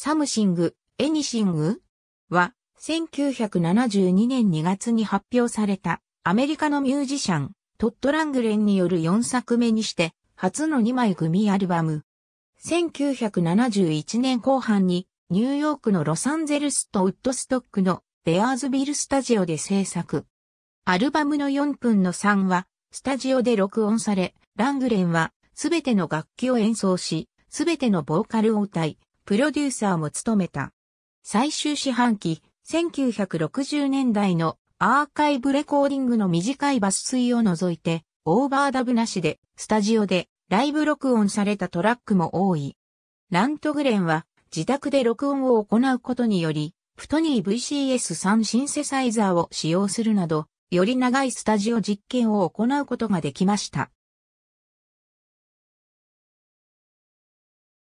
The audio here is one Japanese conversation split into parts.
サムシング、エニシングは、1972年2月に発表されたアメリカのミュージシャン、トット・ラングレンによる4作目にして、初の2枚組アルバム。1971年後半に、ニューヨークのロサンゼルスとウッドストックのベアーズビルスタジオで制作。アルバムの4分の3は、スタジオで録音され、ラングレンは、すべての楽器を演奏し、すべてのボーカルを歌い、プロデューサーも務めた。最終四半期、1960年代のアーカイブレコーディングの短い抜粋を除いて、オーバーダブなしで、スタジオでライブ録音されたトラックも多い。ラントグレンは自宅で録音を行うことにより、プトニー VCS3 シンセサイザーを使用するなど、より長いスタジオ実験を行うことができました。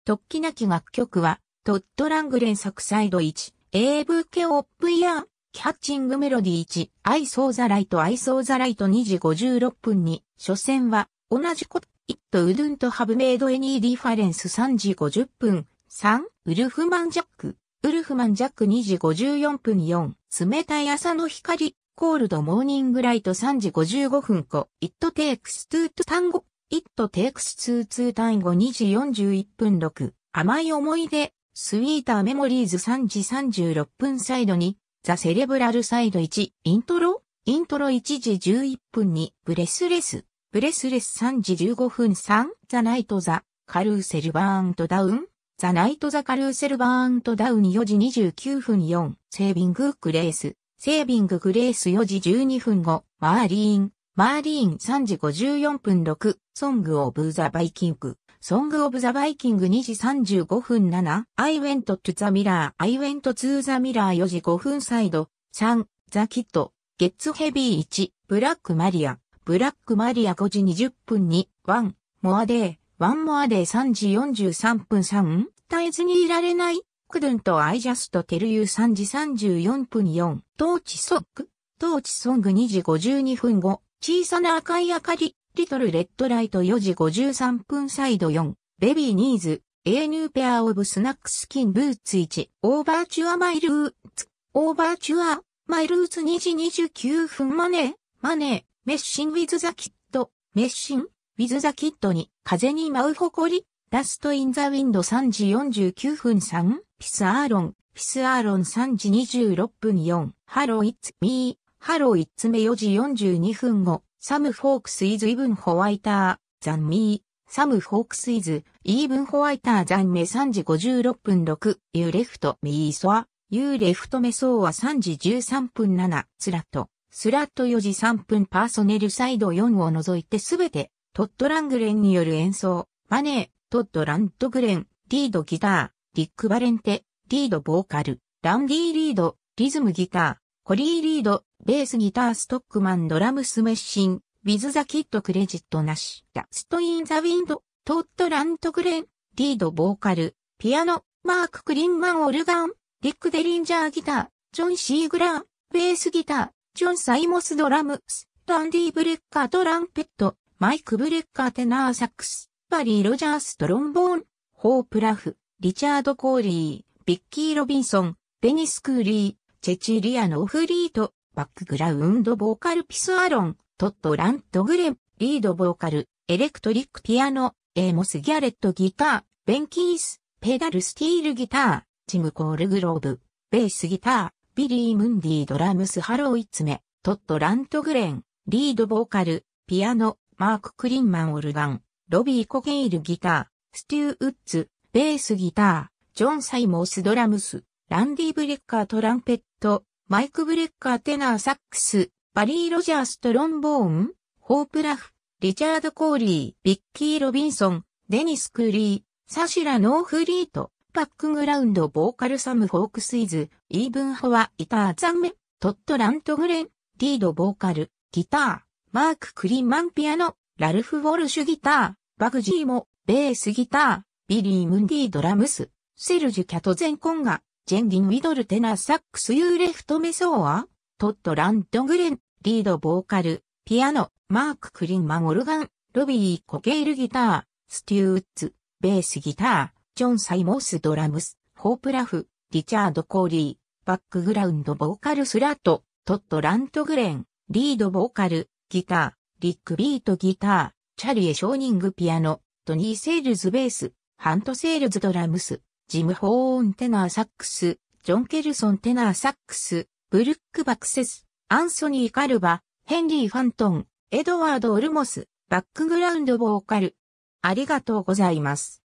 突起なき楽曲は、トッド・ラングレン作サイド1、ーブケオップイヤー、キャッチングメロディ1、アイソーザライトアイソーザライト2時56分に、初戦は、同じこと、イット・ウドゥンとハブメイド・エニー・ディファレンス3時50分、3、ウルフマン・ジャック、ウルフマン・ジャック2時54分4、冷たい朝の光、コールド・モーニング・ライト3時55分5、イット・テイクス・トゥー・ト・タンゴ、It takes two two 単語2時41分6。甘い思い出。スイーターメモリーズ3時36分サイド2。ザ・セレブラルサイド1。イントロイントロ1時11分2。ブレスレス。ブレスレス3時15分3。ザ・ナイト・ザ・カルーセル・バーンとダウン。ザ・ナイト・ザ・カルーセル・バーンとダウン4時29分4。セービング・グレース。セービング・グレース4時12分5。マーリーン。マーリーン3時54分6。ソングオブザバイキング、ソングオブザバイキング2時35分7、I went to the mirror, I went to the mirror 4時5分サイド、3、ザキット、ゲッツヘビー1、ブラックマリア、ブラックマリア5時20分2、1、モアデー、ワンモアデー3時43分3、絶えずにいられない、クドゥンとアイジャストテルユー3時34分4、トーチソック、トーチソング2時52分5、小さな赤い明かり、リトルレッドライト4時53分サイド4、ベビーニーズ、A n e ーペアオブスナックスキンブーツ1、オーバーチュアマイルーツ、オーバーチュア、マイルーツ2時29分マネー、マネー、メッシンウィズザキット、メッシン、ウィズザキットに、風に舞う誇り、ダストインザウィンド3時49分3、ピスアーロン、ピスアーロン3時26分4、ハローイッツミー、ハローイッツメ4時42分5、Some folks is even whiter than me. Some folks is even whiter than me. 3時56分6。You left me so. You left me so は3時13分7。スラット。スラット4時3分パーソネルサイド4を除いてすべて、トッドラングレンによる演奏。マネー、トッドラントグレン、リードギター、リックバレンテ、リードボーカル、ランディーリード、リズムギター、コリー・リード、ベースギターストックマンドラムスメッシン、ウィズ・ザ・キッド・クレジットなし、ダスト・イン・ザ・ウィンド、トット・ラント・グレン、リード・ボーカル、ピアノ、マーク・クリンマン・オルガン、ディック・デリンジャー・ギター、ジョン・シーグラー、ベースギター、ジョン・サイモス・ドラムス、ランディ・ブレッカー・トランペット、マイク・ブレッカー・テナー・サックス、バリー・ロジャース・トロンボーン、ホープ・ラフ、リチャード・コーリー、ビッキー・ロビンソン、デニス・クーリー、チェチリアのオフリート、バックグラウンドボーカルピスアロン、トットラントグレン、リードボーカル、エレクトリックピアノ、エーモス・ギャレットギター、ベンキース、ペダルスティールギター、ジム・コールグローブ、ベースギター、ビリー・ムンディドラムス・ハロー・イツメ、トット・ラントグレン、リード・ボーカル、ピアノ、マーク・クリンマン・オルガン、ロビー・コケイルギター、スティー・ウッズ、ベースギター、ジョン・サイモース・ドラムス、ランディ・ブレッカートランペット、マイク・ブレッカーテナーサックス、バリー・ロジャーストロンボーン、ホープ・ラフ、リチャード・コーリー、ビッキー・ロビンソン、デニス・クリー、サシュラ・ノーフリート、バックグラウンド・ボーカル・サム・フォークスイズ、イーブン・ホワ・イター・ザンメ、トット・ラント・グレン、リード・ボーカル、ギター、マーク・クリーマン・ピアノ、ラルフ・ウォルシュ・ギター、バグジーも、ベース・ギター、ビリー・ムンディ・ドラムス、セルジュ・キャト・ゼン・コンガ、ジェンギン・ミドルテナーサックス・ユーレフト・メソーア、トット・ラント・グレン、リード・ボーカル、ピアノ、マーク・クリンマン・オルガン、ロビー・コケール・ギター、スティー・ウッズ、ベース・ギター、ジョン・サイモース・ドラムス、ホープ・ラフ、リチャード・コーリー、バックグラウンド・ボーカル・スラット、トット・ラント・グレン、リード・ボーカル、ギター、リック・ビート・ギター、チャリエ・ショーニング・ピアノ、トニー・セールズ・ベース、ハント・セールズ・ドラムス、ジム・ホーン・テナー・サックス、ジョン・ケルソン・テナー・サックス、ブルック・バクセス、アンソニー・カルバ、ヘンリー・ファントン、エドワード・オルモス、バックグラウンド・ボーカル。ありがとうございます。